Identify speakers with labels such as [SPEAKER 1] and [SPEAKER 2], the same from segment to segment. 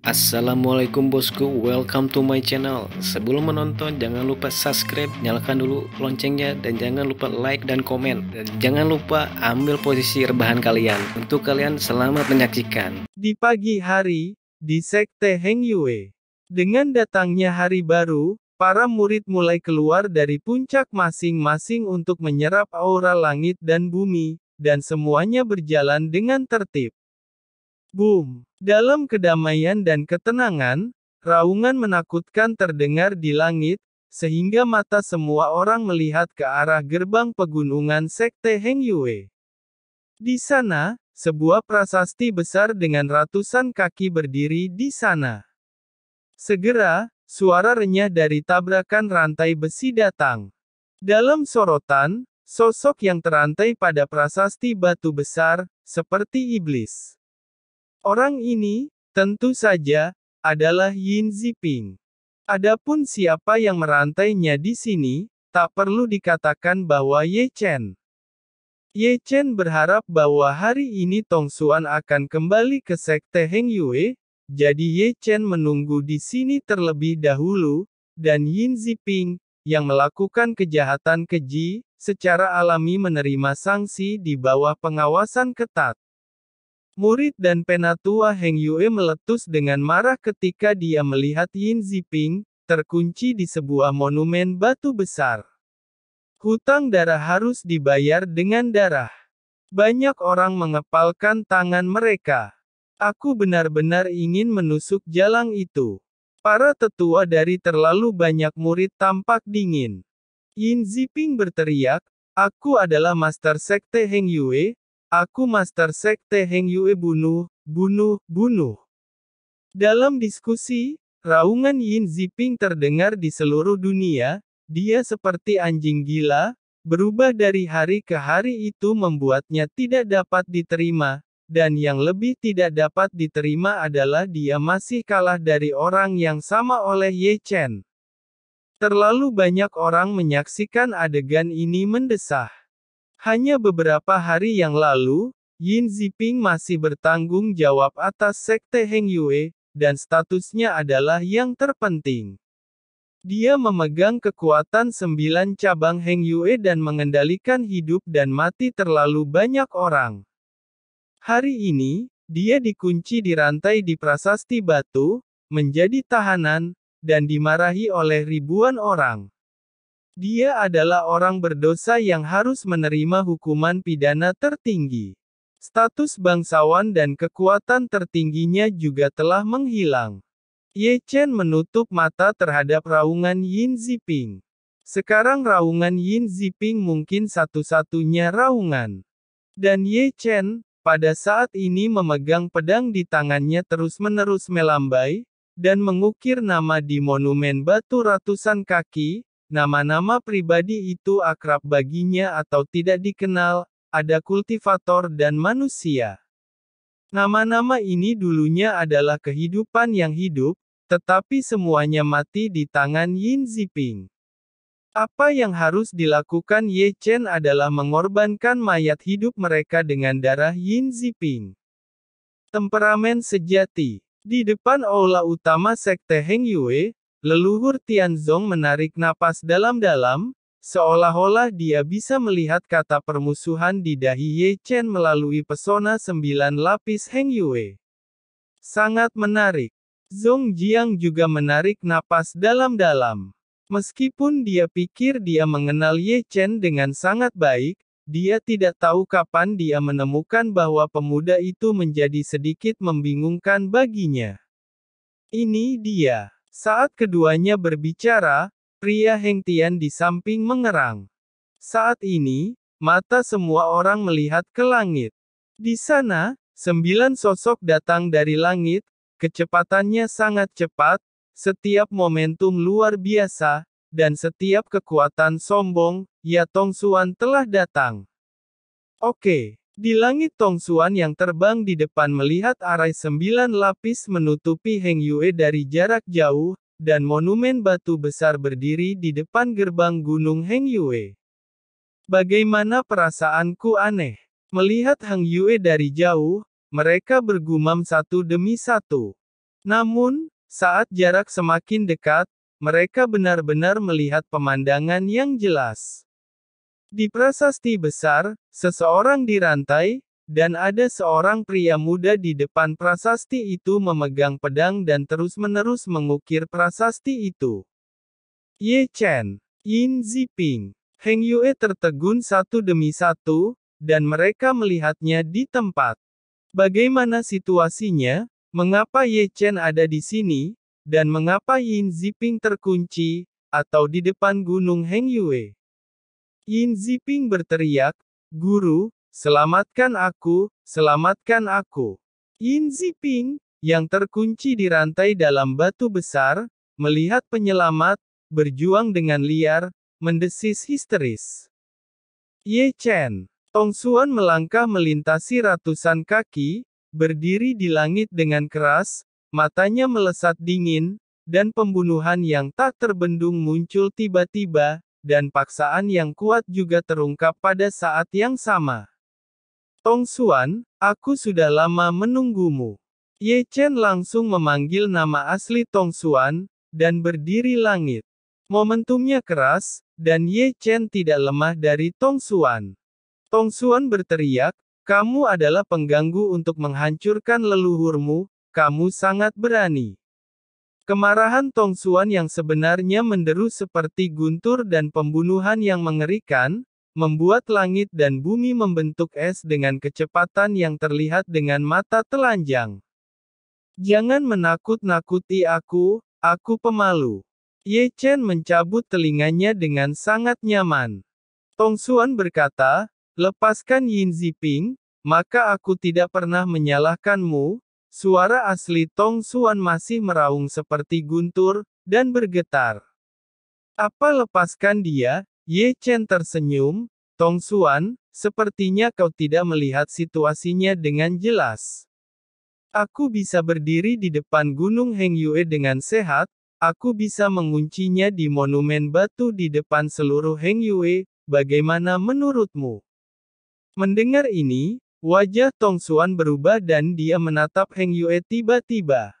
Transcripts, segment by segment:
[SPEAKER 1] Assalamualaikum bosku, welcome to my channel Sebelum menonton jangan lupa subscribe, nyalakan dulu loncengnya Dan jangan lupa like dan komen Dan jangan lupa ambil posisi rebahan kalian Untuk kalian selamat menyaksikan Di pagi hari, di Sekte Heng Yue Dengan datangnya hari baru, para murid mulai keluar dari puncak masing-masing untuk menyerap aura langit dan bumi Dan semuanya berjalan dengan tertib Boom! Dalam kedamaian dan ketenangan, raungan menakutkan terdengar di langit, sehingga mata semua orang melihat ke arah gerbang pegunungan Sekte Heng Yue. Di sana, sebuah prasasti besar dengan ratusan kaki berdiri di sana. Segera, suara renyah dari tabrakan rantai besi datang. Dalam sorotan, sosok yang terantai pada prasasti batu besar, seperti iblis. Orang ini, tentu saja, adalah Yin Ziping. Adapun siapa yang merantainya di sini, tak perlu dikatakan bahwa Ye Chen. Ye Chen berharap bahwa hari ini Tong Xuan akan kembali ke Sekte Heng Yue, jadi Ye Chen menunggu di sini terlebih dahulu, dan Yin Ziping, yang melakukan kejahatan keji, secara alami menerima sanksi di bawah pengawasan ketat. Murid dan penatua Heng Yue meletus dengan marah ketika dia melihat Yin Ziping, terkunci di sebuah monumen batu besar. Hutang darah harus dibayar dengan darah. Banyak orang mengepalkan tangan mereka. Aku benar-benar ingin menusuk jalan itu. Para tetua dari terlalu banyak murid tampak dingin. Yin Ziping berteriak, Aku adalah Master Sekte Heng Yue, Aku master sekte Heng Yue bunuh, bunuh, bunuh. Dalam diskusi, raungan Yin Ziping terdengar di seluruh dunia, dia seperti anjing gila, berubah dari hari ke hari itu membuatnya tidak dapat diterima, dan yang lebih tidak dapat diterima adalah dia masih kalah dari orang yang sama oleh Ye Chen. Terlalu banyak orang menyaksikan adegan ini mendesah. Hanya beberapa hari yang lalu, Yin Ziping masih bertanggung jawab atas sekte Heng Yue, dan statusnya adalah yang terpenting. Dia memegang kekuatan sembilan cabang Heng Yue dan mengendalikan hidup dan mati terlalu banyak orang. Hari ini, dia dikunci di rantai di Prasasti Batu, menjadi tahanan, dan dimarahi oleh ribuan orang. Dia adalah orang berdosa yang harus menerima hukuman pidana tertinggi. Status bangsawan dan kekuatan tertingginya juga telah menghilang. Ye Chen menutup mata terhadap raungan Yin Ziping. Sekarang raungan Yin Ziping mungkin satu-satunya raungan. Dan Ye Chen, pada saat ini memegang pedang di tangannya terus-menerus melambai, dan mengukir nama di monumen batu ratusan kaki, Nama-nama pribadi itu akrab baginya atau tidak dikenal, ada kultivator dan manusia. Nama-nama ini dulunya adalah kehidupan yang hidup, tetapi semuanya mati di tangan Yin Ziping. Apa yang harus dilakukan Ye Chen adalah mengorbankan mayat hidup mereka dengan darah Yin Ziping. Temperamen sejati. Di depan aula utama Sekte Heng Yue, Leluhur Tianzong menarik napas dalam-dalam, seolah-olah dia bisa melihat kata permusuhan di dahi Ye Chen melalui pesona sembilan lapis Heng Yue. Sangat menarik. Zong Jiang juga menarik napas dalam-dalam. Meskipun dia pikir dia mengenal Ye Chen dengan sangat baik, dia tidak tahu kapan dia menemukan bahwa pemuda itu menjadi sedikit membingungkan baginya. Ini dia. Saat keduanya berbicara, pria Tian di samping mengerang. Saat ini, mata semua orang melihat ke langit. Di sana, sembilan sosok datang dari langit, kecepatannya sangat cepat, setiap momentum luar biasa, dan setiap kekuatan sombong, Ya Tong Suan telah datang. Oke. Di langit Tong Xuan yang terbang di depan melihat arai sembilan lapis menutupi Heng Yue dari jarak jauh, dan monumen batu besar berdiri di depan gerbang gunung Heng Yue. Bagaimana perasaanku aneh? Melihat Heng Yue dari jauh, mereka bergumam satu demi satu. Namun, saat jarak semakin dekat, mereka benar-benar melihat pemandangan yang jelas. Di prasasti besar, seseorang dirantai, dan ada seorang pria muda di depan prasasti itu memegang pedang dan terus-menerus mengukir prasasti itu. Ye Chen, Yin Ziping, Heng Yue tertegun satu demi satu, dan mereka melihatnya di tempat. Bagaimana situasinya, mengapa Ye Chen ada di sini, dan mengapa Yin Ziping terkunci, atau di depan gunung Heng Yue? Yin Ziping berteriak, Guru, selamatkan aku, selamatkan aku. Yin Ziping, yang terkunci di rantai dalam batu besar, melihat penyelamat, berjuang dengan liar, mendesis histeris. Ye Chen, Tong Xuan melangkah melintasi ratusan kaki, berdiri di langit dengan keras, matanya melesat dingin, dan pembunuhan yang tak terbendung muncul tiba-tiba, dan paksaan yang kuat juga terungkap pada saat yang sama. Tong Xuan, aku sudah lama menunggumu. Ye Chen langsung memanggil nama asli Tong Xuan, dan berdiri langit. Momentumnya keras, dan Ye Chen tidak lemah dari Tong Xuan. Tong Xuan berteriak, kamu adalah pengganggu untuk menghancurkan leluhurmu, kamu sangat berani. Kemarahan Tong Suan yang sebenarnya menderu seperti guntur dan pembunuhan yang mengerikan, membuat langit dan bumi membentuk es dengan kecepatan yang terlihat dengan mata telanjang. Jangan menakut-nakuti aku, aku pemalu. Ye Chen mencabut telinganya dengan sangat nyaman. Tong Suan berkata, lepaskan Yin Ziping, maka aku tidak pernah menyalahkanmu, Suara asli Tong Suan masih meraung seperti guntur, dan bergetar. Apa lepaskan dia? Ye Chen tersenyum, Tong Suan, sepertinya kau tidak melihat situasinya dengan jelas. Aku bisa berdiri di depan Gunung Heng Yue dengan sehat, aku bisa menguncinya di monumen batu di depan seluruh Heng Yue, bagaimana menurutmu? Mendengar ini, Wajah Tong Suan berubah dan dia menatap Heng Yue tiba-tiba.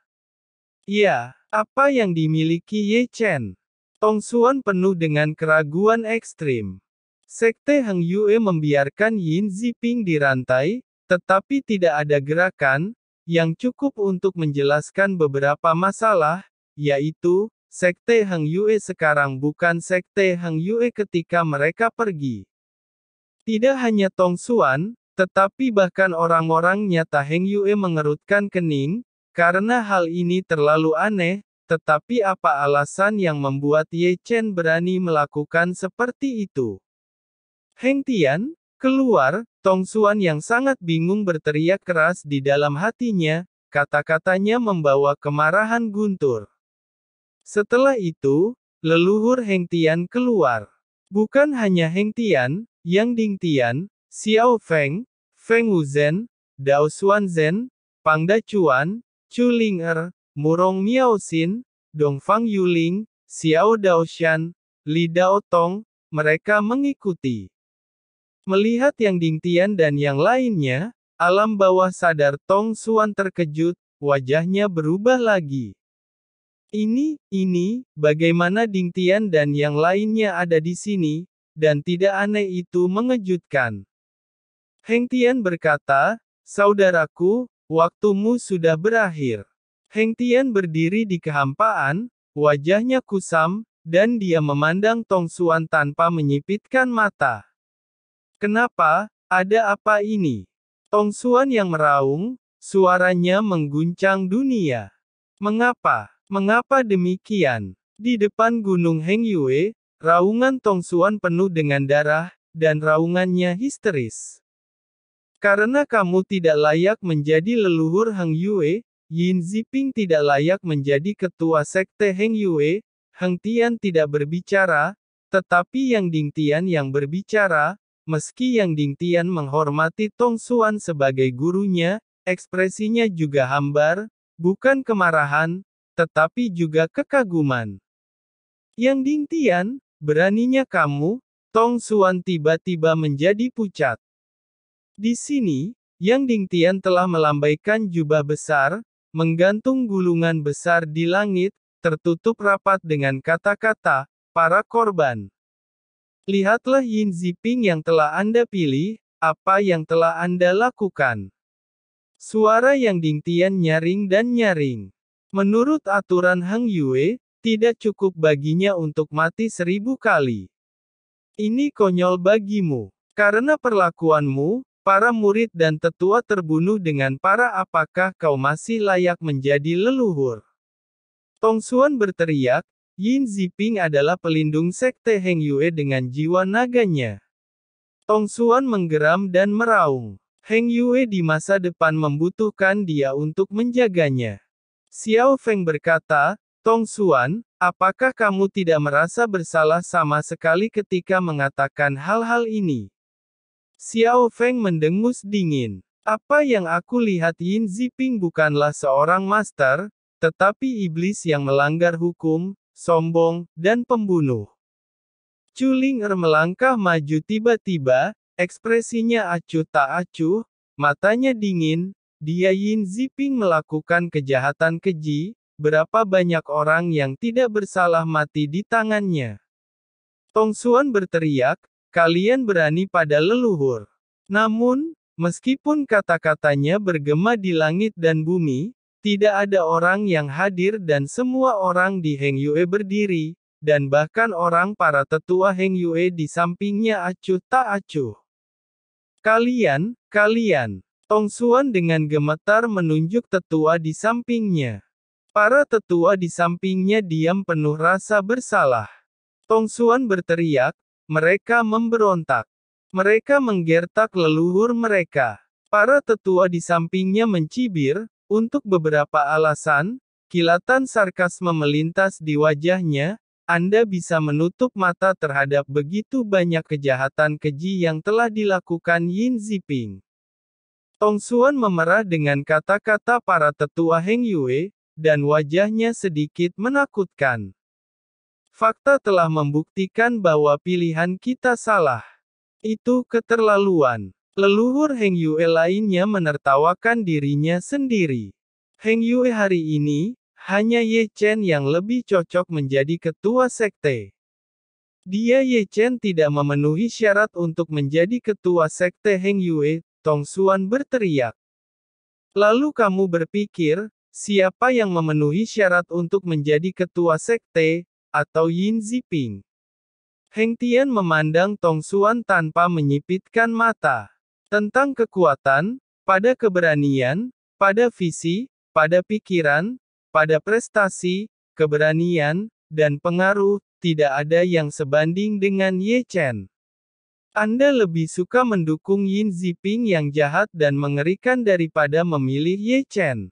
[SPEAKER 1] Ya, apa yang dimiliki Ye Chen? Tong Suan penuh dengan keraguan ekstrim. Sekte Heng Yue membiarkan Yin Ziping dirantai, tetapi tidak ada gerakan, yang cukup untuk menjelaskan beberapa masalah, yaitu, Sekte Heng Yue sekarang bukan Sekte Heng Yue ketika mereka pergi. Tidak hanya Tong Suan, tetapi bahkan orang orangnya nyata Heng Yue mengerutkan kening, karena hal ini terlalu aneh, tetapi apa alasan yang membuat Ye Chen berani melakukan seperti itu? Heng Tian, keluar, Tong Xuan yang sangat bingung berteriak keras di dalam hatinya, kata-katanya membawa kemarahan guntur. Setelah itu, leluhur Heng Tian keluar. Bukan hanya Heng Tian, Yang Ding Tian, Xiao Feng, Feng Wuzhen, Dao Xuanzhen, Da Chuan, Chu Ling'er, Murong Miaoxin, Dongfang Yuling, Xiao Daoshan, Li Daotong, mereka mengikuti. Melihat Yang Dingtian dan yang lainnya, alam bawah sadar Tong Suan terkejut, wajahnya berubah lagi. Ini, ini, bagaimana Dingtian dan yang lainnya ada di sini, dan tidak aneh itu mengejutkan. Heng Tian berkata, Saudaraku, waktumu sudah berakhir. Heng Tian berdiri di kehampaan, wajahnya kusam, dan dia memandang Tong Suan tanpa menyipitkan mata. Kenapa, ada apa ini? Tong Suan yang meraung, suaranya mengguncang dunia. Mengapa? Mengapa demikian? Di depan Gunung Heng Yue, raungan Tong Suan penuh dengan darah, dan raungannya histeris. Karena kamu tidak layak menjadi leluhur Hang Yue, Yin Ziping tidak layak menjadi ketua sekte Hang Yue, Heng Tian tidak berbicara, tetapi Yang Ding Tian yang berbicara, meski Yang Ding Tian menghormati Tong Xuan sebagai gurunya, ekspresinya juga hambar, bukan kemarahan, tetapi juga kekaguman. Yang Ding Tian, beraninya kamu, Tong Xuan tiba-tiba menjadi pucat. Di sini, Yang Dingtian telah melambaikan jubah besar, menggantung gulungan besar di langit, tertutup rapat dengan kata-kata, para korban. Lihatlah Yin Ziping yang telah Anda pilih, apa yang telah Anda lakukan. Suara yang Dingtian nyaring dan nyaring. Menurut aturan Hang Yue, tidak cukup baginya untuk mati seribu kali. Ini konyol bagimu. Karena perlakuanmu, Para murid dan tetua terbunuh dengan para apakah kau masih layak menjadi leluhur? Tong Xuan berteriak, Yin Ziping adalah pelindung sekte Heng Yue dengan jiwa naganya. Tong Xuan menggeram dan meraung. Heng Yue di masa depan membutuhkan dia untuk menjaganya. Xiao Feng berkata, Tong Xuan, apakah kamu tidak merasa bersalah sama sekali ketika mengatakan hal-hal ini? Xiao Feng mendengus dingin. Apa yang aku lihat Yin Ziping bukanlah seorang master, tetapi iblis yang melanggar hukum, sombong, dan pembunuh. Er melangkah maju tiba-tiba, ekspresinya acuh tak acuh, matanya dingin, dia Yin Ziping melakukan kejahatan keji, berapa banyak orang yang tidak bersalah mati di tangannya. Tong Xuan berteriak, Kalian berani pada leluhur. Namun, meskipun kata-katanya bergema di langit dan bumi, tidak ada orang yang hadir dan semua orang di Heng Yue berdiri, dan bahkan orang para tetua Heng Yue di sampingnya acuh tak acuh. Kalian, kalian, Tong Suan dengan gemetar menunjuk tetua di sampingnya. Para tetua di sampingnya diam penuh rasa bersalah. Tong Suan berteriak, mereka memberontak. Mereka menggertak leluhur mereka. Para tetua di sampingnya mencibir, untuk beberapa alasan, kilatan sarkas melintas di wajahnya, Anda bisa menutup mata terhadap begitu banyak kejahatan keji yang telah dilakukan Yin Ziping. Tong Xuan memerah dengan kata-kata para tetua Heng Yue, dan wajahnya sedikit menakutkan. Fakta telah membuktikan bahwa pilihan kita salah. Itu keterlaluan. Leluhur Heng Yue lainnya menertawakan dirinya sendiri. Heng Yue hari ini, hanya Ye Chen yang lebih cocok menjadi ketua sekte. Dia Ye Chen tidak memenuhi syarat untuk menjadi ketua sekte Heng Yue, Tong Xuan berteriak. Lalu kamu berpikir, siapa yang memenuhi syarat untuk menjadi ketua sekte, atau Yin Ziping. Heng Tian memandang Tong Suan tanpa menyipitkan mata. Tentang kekuatan, pada keberanian, pada visi, pada pikiran, pada prestasi, keberanian, dan pengaruh, tidak ada yang sebanding dengan Ye Chen. Anda lebih suka mendukung Yin Ziping yang jahat dan mengerikan daripada memilih Ye Chen.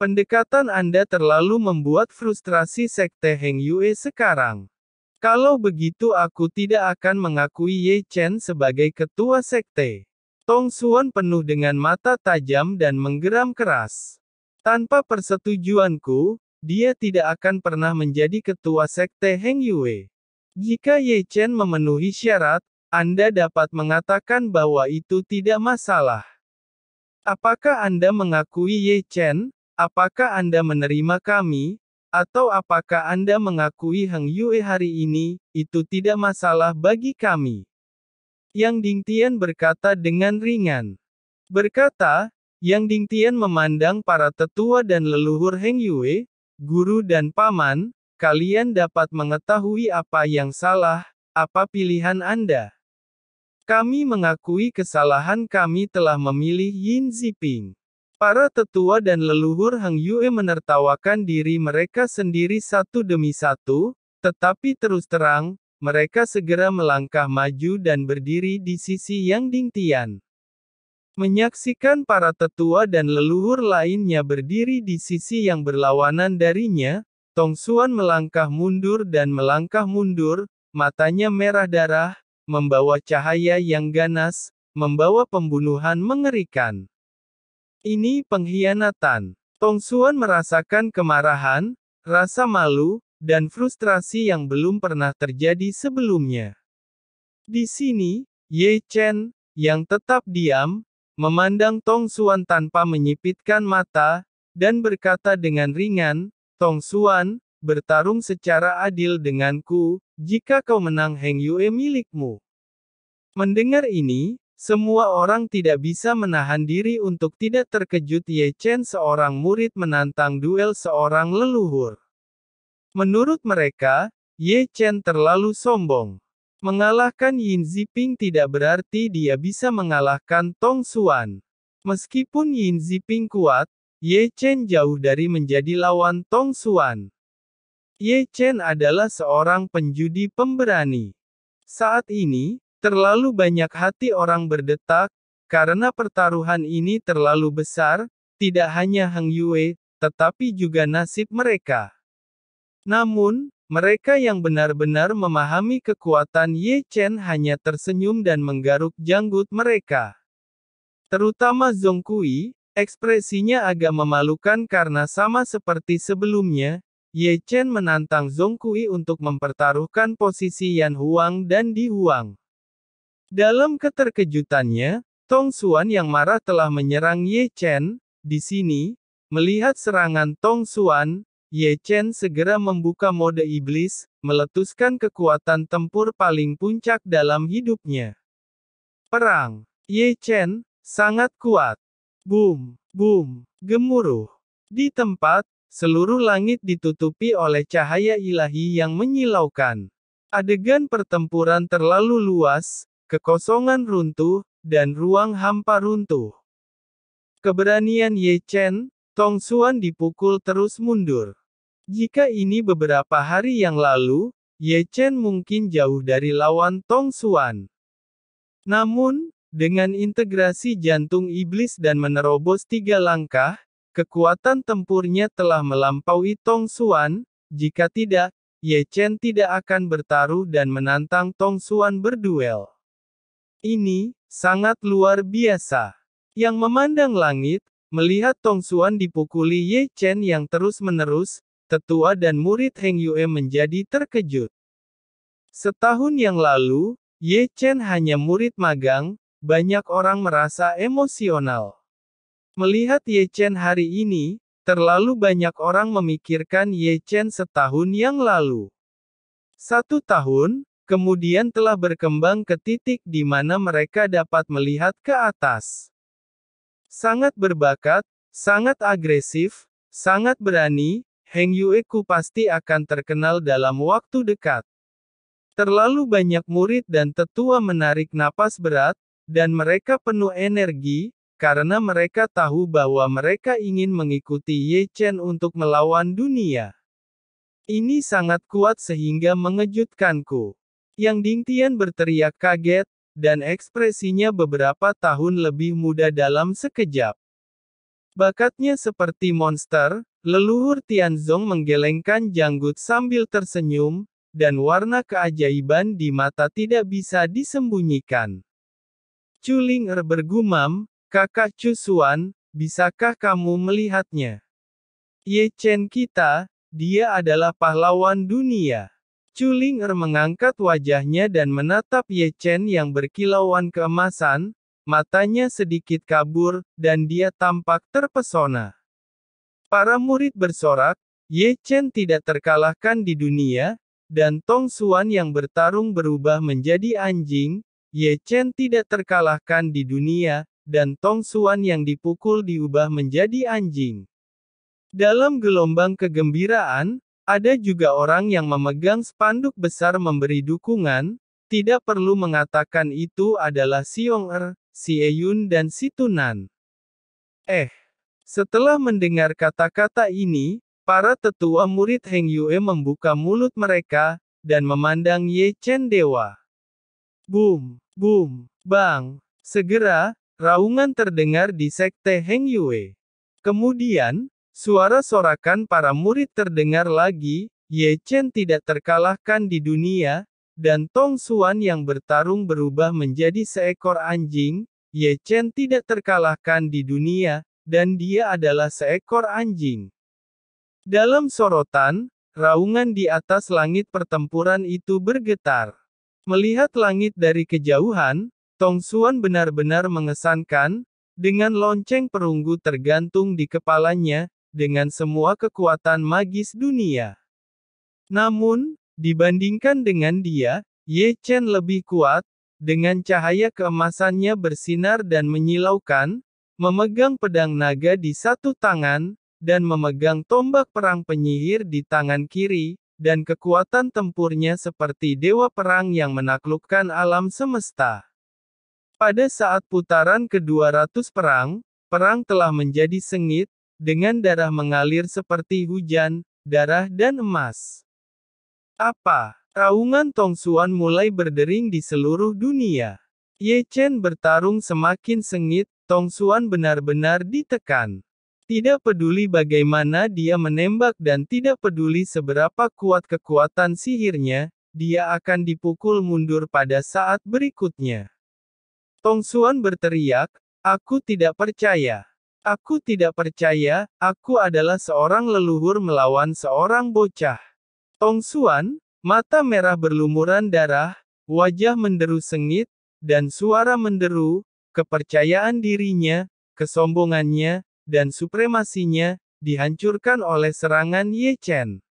[SPEAKER 1] Pendekatan Anda terlalu membuat frustrasi sekte Heng Yue sekarang. Kalau begitu aku tidak akan mengakui Ye Chen sebagai ketua sekte. Tong Xuan penuh dengan mata tajam dan menggeram keras. Tanpa persetujuanku, dia tidak akan pernah menjadi ketua sekte Heng Yue. Jika Ye Chen memenuhi syarat, Anda dapat mengatakan bahwa itu tidak masalah. Apakah Anda mengakui Ye Chen, Apakah Anda menerima kami, atau apakah Anda mengakui Hang Yue hari ini, itu tidak masalah bagi kami. Yang Ding Tian berkata dengan ringan. Berkata, Yang Ding Tian memandang para tetua dan leluhur Heng Yue, guru dan paman, kalian dapat mengetahui apa yang salah, apa pilihan Anda. Kami mengakui kesalahan kami telah memilih Yin Ziping. Para tetua dan leluhur Hang Yue menertawakan diri mereka sendiri satu demi satu, tetapi terus terang, mereka segera melangkah maju dan berdiri di sisi Yang Dingtian. Menyaksikan para tetua dan leluhur lainnya berdiri di sisi yang berlawanan darinya, Tong Xuan melangkah mundur dan melangkah mundur, matanya merah darah, membawa cahaya yang ganas, membawa pembunuhan mengerikan. Ini pengkhianatan. Tong Xuan merasakan kemarahan, rasa malu, dan frustrasi yang belum pernah terjadi sebelumnya. Di sini, Ye Chen, yang tetap diam, memandang Tong Xuan tanpa menyipitkan mata, dan berkata dengan ringan, "Tong Xuan, bertarung secara adil denganku, jika kau menang Heng Yue milikmu. Mendengar ini, semua orang tidak bisa menahan diri untuk tidak terkejut Ye Chen seorang murid menantang duel seorang leluhur. Menurut mereka, Ye Chen terlalu sombong. Mengalahkan Yin Ziping tidak berarti dia bisa mengalahkan Tong Xuan. Meskipun Yin Ziping kuat, Ye Chen jauh dari menjadi lawan Tong Xuan. Ye Chen adalah seorang penjudi pemberani. Saat ini, Terlalu banyak hati orang berdetak, karena pertaruhan ini terlalu besar, tidak hanya Hang Yue, tetapi juga nasib mereka. Namun, mereka yang benar-benar memahami kekuatan Ye Chen hanya tersenyum dan menggaruk janggut mereka. Terutama Zhong Kui, ekspresinya agak memalukan karena sama seperti sebelumnya, Ye Chen menantang Zhong Kui untuk mempertaruhkan posisi Yan Huang dan Di Huang. Dalam keterkejutannya, Tong Xuan yang marah telah menyerang Ye Chen, di sini, melihat serangan Tong Xuan, Ye Chen segera membuka mode iblis, meletuskan kekuatan tempur paling puncak dalam hidupnya. Perang, Ye Chen, sangat kuat. Boom, boom, gemuruh. Di tempat, seluruh langit ditutupi oleh cahaya ilahi yang menyilaukan. Adegan pertempuran terlalu luas, Kekosongan runtuh, dan ruang hampa runtuh. Keberanian Ye Chen, Tong Xuan dipukul terus mundur. Jika ini beberapa hari yang lalu, Ye Chen mungkin jauh dari lawan Tong Xuan. Namun, dengan integrasi jantung iblis dan menerobos tiga langkah, kekuatan tempurnya telah melampaui Tong Xuan, jika tidak, Ye Chen tidak akan bertaruh dan menantang Tong Xuan berduel. Ini, sangat luar biasa. Yang memandang langit, melihat Tong Suan dipukuli Ye Chen yang terus-menerus, tetua dan murid Heng Yue menjadi terkejut. Setahun yang lalu, Ye Chen hanya murid magang, banyak orang merasa emosional. Melihat Ye Chen hari ini, terlalu banyak orang memikirkan Ye Chen setahun yang lalu. Satu tahun, kemudian telah berkembang ke titik di mana mereka dapat melihat ke atas. Sangat berbakat, sangat agresif, sangat berani, Heng Yueku pasti akan terkenal dalam waktu dekat. Terlalu banyak murid dan tetua menarik napas berat, dan mereka penuh energi, karena mereka tahu bahwa mereka ingin mengikuti Ye Chen untuk melawan dunia. Ini sangat kuat sehingga mengejutkanku. Yang Dingtian berteriak kaget, dan ekspresinya beberapa tahun lebih muda dalam sekejap. Bakatnya seperti monster, leluhur Tianzong menggelengkan janggut sambil tersenyum, dan warna keajaiban di mata tidak bisa disembunyikan. Er bergumam, kakak Cusuan, bisakah kamu melihatnya? Ye Chen kita, dia adalah pahlawan dunia. Chulinger mengangkat wajahnya dan menatap Ye Chen yang berkilauan keemasan, matanya sedikit kabur, dan dia tampak terpesona. Para murid bersorak, Ye Chen tidak terkalahkan di dunia, dan Tong Suan yang bertarung berubah menjadi anjing, Ye Chen tidak terkalahkan di dunia, dan Tong Suan yang dipukul diubah menjadi anjing. Dalam gelombang kegembiraan, ada juga orang yang memegang spanduk besar memberi dukungan, tidak perlu mengatakan itu adalah Siong Er, Si Eun dan Si Tunan. Eh, setelah mendengar kata-kata ini, para tetua murid Heng Yue membuka mulut mereka, dan memandang Ye Chen Dewa. Boom, boom, bang, segera, raungan terdengar di sekte Heng Yue. Kemudian, Suara sorakan para murid terdengar lagi, Ye Chen tidak terkalahkan di dunia, dan Tong Xuan yang bertarung berubah menjadi seekor anjing, Ye Chen tidak terkalahkan di dunia, dan dia adalah seekor anjing. Dalam sorotan, raungan di atas langit pertempuran itu bergetar. Melihat langit dari kejauhan, Tong Xuan benar-benar mengesankan, dengan lonceng perunggu tergantung di kepalanya, dengan semua kekuatan magis dunia. Namun, dibandingkan dengan dia, Ye Chen lebih kuat, dengan cahaya keemasannya bersinar dan menyilaukan, memegang pedang naga di satu tangan, dan memegang tombak perang penyihir di tangan kiri, dan kekuatan tempurnya seperti dewa perang yang menaklukkan alam semesta. Pada saat putaran ke-200 perang, perang telah menjadi sengit, dengan darah mengalir seperti hujan, darah dan emas. Apa? Raungan Tong Suan mulai berdering di seluruh dunia. Ye Chen bertarung semakin sengit, Tong Suan benar-benar ditekan. Tidak peduli bagaimana dia menembak dan tidak peduli seberapa kuat kekuatan sihirnya, dia akan dipukul mundur pada saat berikutnya. Tong Suan berteriak, aku tidak percaya. Aku tidak percaya, aku adalah seorang leluhur melawan seorang bocah. Tong Suan, mata merah berlumuran darah, wajah menderu sengit, dan suara menderu, kepercayaan dirinya, kesombongannya, dan supremasinya, dihancurkan oleh serangan Ye Chen.